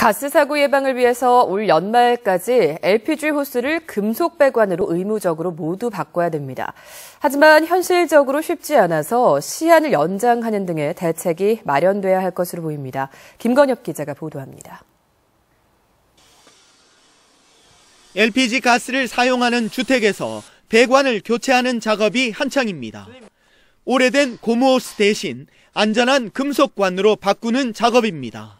가스 사고 예방을 위해서 올 연말까지 LPG 호스를 금속 배관으로 의무적으로 모두 바꿔야 됩니다. 하지만 현실적으로 쉽지 않아서 시한을 연장하는 등의 대책이 마련돼야 할 것으로 보입니다. 김건엽 기자가 보도합니다. LPG 가스를 사용하는 주택에서 배관을 교체하는 작업이 한창입니다. 오래된 고무 호스 대신 안전한 금속관으로 바꾸는 작업입니다.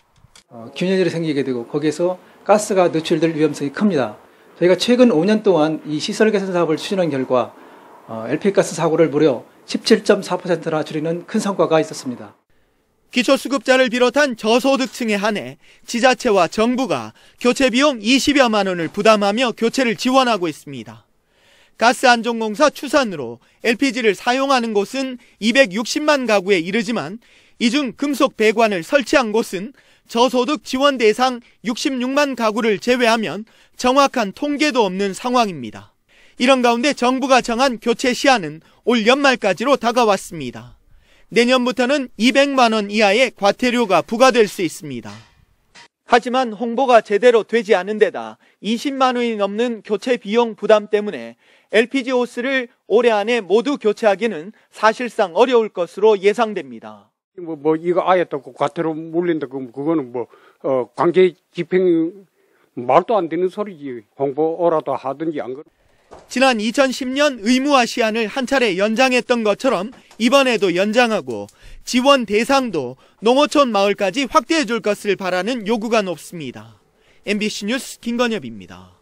어, 균열이 생기게 되고 거기에서 가스가 누출될 위험성이 큽니다. 저희가 최근 5년 동안 이 시설 개선 사업을 추진한 결과 LP가스 어, 사고를 무려 17.4%나 줄이는 큰 성과가 있었습니다. 기초수급자를 비롯한 저소득층에 한해 지자체와 정부가 교체 비용 20여만 원을 부담하며 교체를 지원하고 있습니다. 가스안전공사 추산으로 LPG를 사용하는 곳은 260만 가구에 이르지만 이 중 금속 배관을 설치한 곳은 저소득 지원 대상 66만 가구를 제외하면 정확한 통계도 없는 상황입니다. 이런 가운데 정부가 정한 교체 시한은 올 연말까지로 다가왔습니다. 내년부터는 200만원 이하의 과태료가 부과될 수 있습니다. 하지만 홍보가 제대로 되지 않은 데다 20만 원이 넘는 교체 비용 부담 때문에 LPG 호스를 올해 안에 모두 교체하기는 사실상 어려울 것으로 예상됩니다. 뭐, 뭐 이거 아예 또 그 과태료 물린다 그 그거는 뭐 어, 관계 집행 말도 안 되는 소리지. 홍보라도 하든지 안 그래. 지난 2010년 의무 아시안을 한 차례 연장했던 것처럼 이번에도 연장하고 지원 대상도 농어촌 마을까지 확대해 줄 것을 바라는 요구가 높습니다. MBC 뉴스 김건엽입니다.